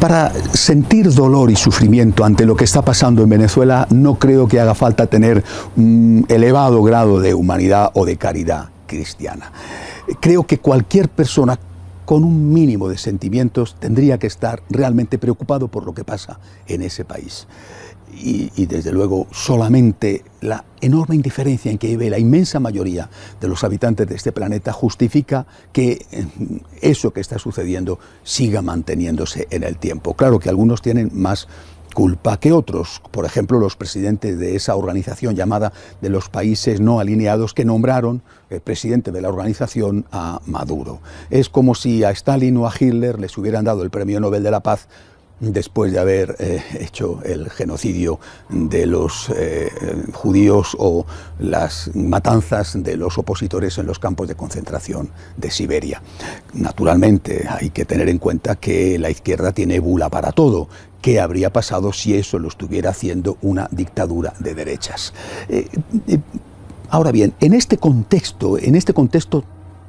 Para sentir dolor y sufrimiento ante lo que está pasando en Venezuela no creo que haga falta tener un elevado grado de humanidad o de caridad cristiana. Creo que cualquier persona con un mínimo de sentimientos tendría que estar realmente preocupado por lo que pasa en ese país y, desde luego solamente la enorme indiferencia en que vive la inmensa mayoría de los habitantes de este planeta justifica que eh, eso que está sucediendo siga manteniéndose en el tiempo. Claro que algunos tienen más culpa que otros, por ejemplo los presidentes de esa organización llamada de los países no alineados que nombraron el presidente de la organización a Maduro. Es como si a Stalin o a Hitler les hubieran dado el Premio Nobel de la Paz después de haber eh, hecho el genocidio de los eh, judíos o las matanzas de los opositores en los campos de concentración de Siberia. Naturalmente, hay que tener en cuenta que la izquierda tiene bula para todo, qué habría pasado si eso lo estuviera haciendo una dictadura de derechas. Eh, ahora bien, en este contexto, en este contexto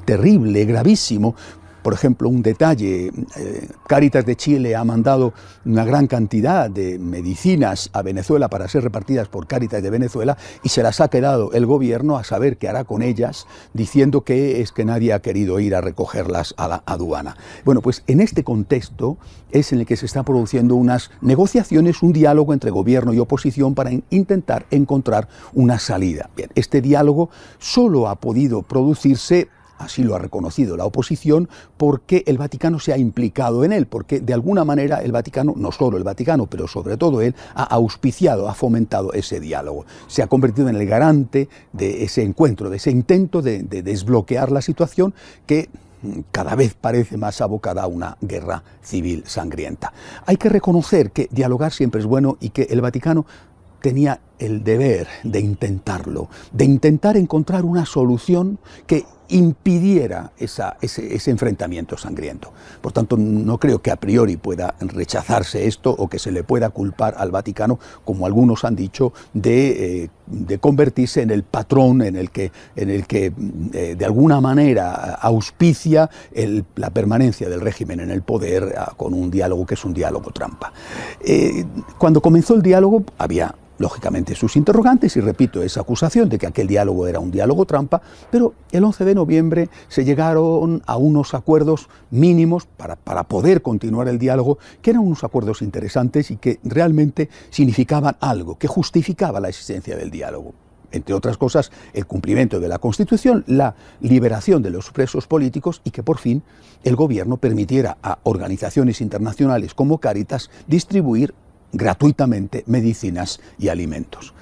terrible, gravísimo, por ejemplo, un detalle, eh, Cáritas de Chile ha mandado una gran cantidad de medicinas a Venezuela para ser repartidas por Cáritas de Venezuela y se las ha quedado el gobierno a saber qué hará con ellas, diciendo que es que nadie ha querido ir a recogerlas a la aduana. Bueno, pues en este contexto es en el que se están produciendo unas negociaciones, un diálogo entre gobierno y oposición para intentar encontrar una salida. Bien, este diálogo solo ha podido producirse así lo ha reconocido la oposición, porque el Vaticano se ha implicado en él, porque de alguna manera el Vaticano, no solo el Vaticano, pero sobre todo él, ha auspiciado, ha fomentado ese diálogo. Se ha convertido en el garante de ese encuentro, de ese intento de, desbloquear la situación que mm, cada vez parece más abocada a una guerra civil sangrienta. Hay que reconocer que dialogar siempre es bueno y que el Vaticano tenía el deber de intentarlo, de intentar encontrar una solución que impidiera ese, enfrentamiento sangriento. Por tanto, no creo que a priori pueda rechazarse esto o que se le pueda culpar al Vaticano, como algunos han dicho, de, eh, convertirse en el patrón en el que, en el que mm, eh, de alguna manera auspicia la permanencia del régimen en el poder ah, con un diálogo que es un diálogo trampa. Eh, cuando comenzó el diálogo había lógicamente sus interrogantes y repito esa acusación de que aquel diálogo era un diálogo trampa, pero el 11 de noviembre se llegaron a unos acuerdos mínimos para, para poder continuar el diálogo, que eran unos acuerdos interesantes y que realmente significaban algo, que justificaba la existencia del diálogo entre otras cosas, el cumplimiento de la Constitución, la liberación de los presos políticos y que por fin el gobierno permitiera a organizaciones internacionales como Caritas distribuir gratuitamente medicinas y alimentos.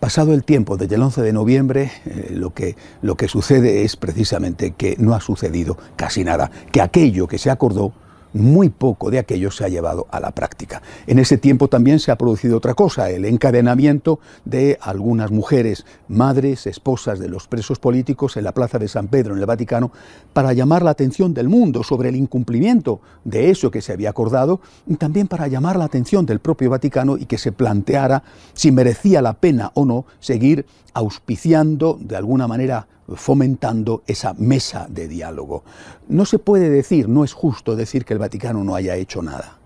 Pasado el tiempo, desde el 11 de noviembre, eh, lo, que, lo que sucede es precisamente que no ha sucedido casi nada, que aquello que se acordó muy poco de aquello se ha llevado a la práctica. En ese tiempo también se ha producido otra cosa, el encadenamiento de algunas mujeres, madres, esposas de los presos políticos en la Plaza de San Pedro, en el Vaticano, para llamar la atención del mundo sobre el incumplimiento de eso que se había acordado y también para llamar la atención del propio Vaticano y que se planteara si merecía la pena o no seguir auspiciando de alguna manera fomentando esa mesa de diálogo. No se puede decir, no es justo decir que el Vaticano no haya hecho nada.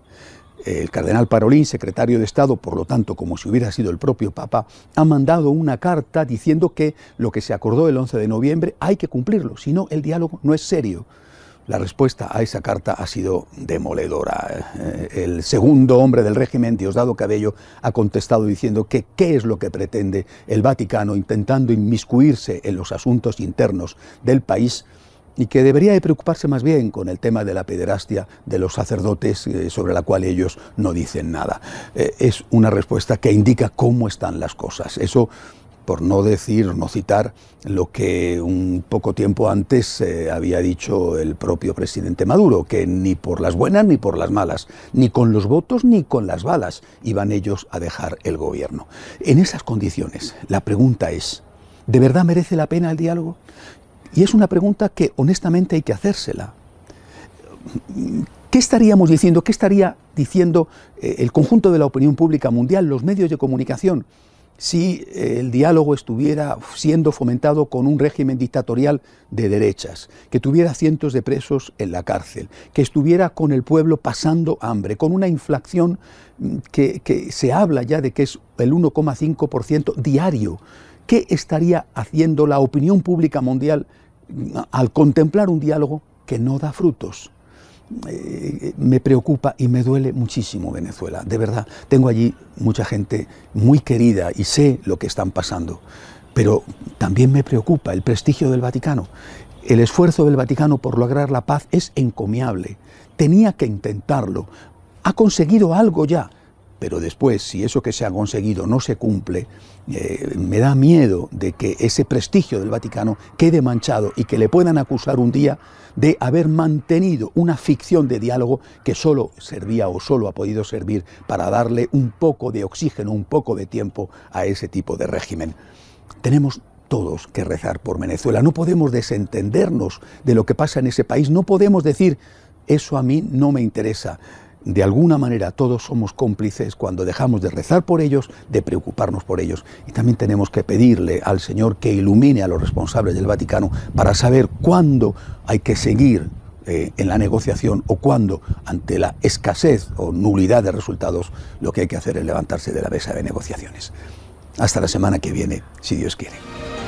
El cardenal Parolín, secretario de Estado, por lo tanto, como si hubiera sido el propio Papa, ha mandado una carta diciendo que lo que se acordó el 11 de noviembre hay que cumplirlo, si no el diálogo no es serio. La respuesta a esa carta ha sido demoledora. Eh, el segundo hombre del régimen, Diosdado Cabello, ha contestado diciendo que qué es lo que pretende el Vaticano intentando inmiscuirse en los asuntos internos del país y que debería preocuparse más bien con el tema de la pederastia de los sacerdotes eh, sobre la cual ellos no dicen nada. Eh, es una respuesta que indica cómo están las cosas. Eso por no decir, no citar lo que un poco tiempo antes eh, había dicho el propio presidente Maduro, que ni por las buenas ni por las malas, ni con los votos ni con las balas iban ellos a dejar el gobierno. En esas condiciones, la pregunta es, ¿de verdad merece la pena el diálogo? Y es una pregunta que honestamente hay que hacérsela. ¿Qué estaríamos diciendo? ¿Qué estaría diciendo eh, el conjunto de la opinión pública mundial, los medios de comunicación? si eh, el diálogo estuviera siendo fomentado con un régimen dictatorial de derechas, que tuviera cientos de presos en la cárcel, que estuviera con el pueblo pasando hambre, con una inflación mm, que, se habla ya de que es el 1,5% diario. ¿Qué estaría haciendo la opinión pública mundial mm, al contemplar un diálogo que no da frutos? me preocupa y me duele muchísimo Venezuela, de verdad. Tengo allí mucha gente muy querida y sé lo que están pasando, pero también me preocupa el prestigio del Vaticano. El esfuerzo del Vaticano por lograr la paz es encomiable. Tenía que intentarlo. Ha conseguido algo ya, pero después, si eso que se ha conseguido no se cumple, eh, me da miedo de que ese prestigio del Vaticano quede manchado y que le puedan acusar un día de haber mantenido una ficción de diálogo que solo servía o solo ha podido servir para darle un poco de oxígeno, un poco de tiempo a ese tipo de régimen. Tenemos todos que rezar por Venezuela, no podemos desentendernos de lo que pasa en ese país, no podemos decir, eso a mí no me interesa de alguna manera todos somos cómplices cuando dejamos de rezar por ellos, de preocuparnos por ellos. Y también tenemos que pedirle al Señor que ilumine a los responsables del Vaticano para saber cuándo hay que seguir eh, en la negociación o cuándo, ante la escasez o nulidad de resultados, lo que hay que hacer es levantarse de la mesa de negociaciones. Hasta la semana que viene, si Dios quiere.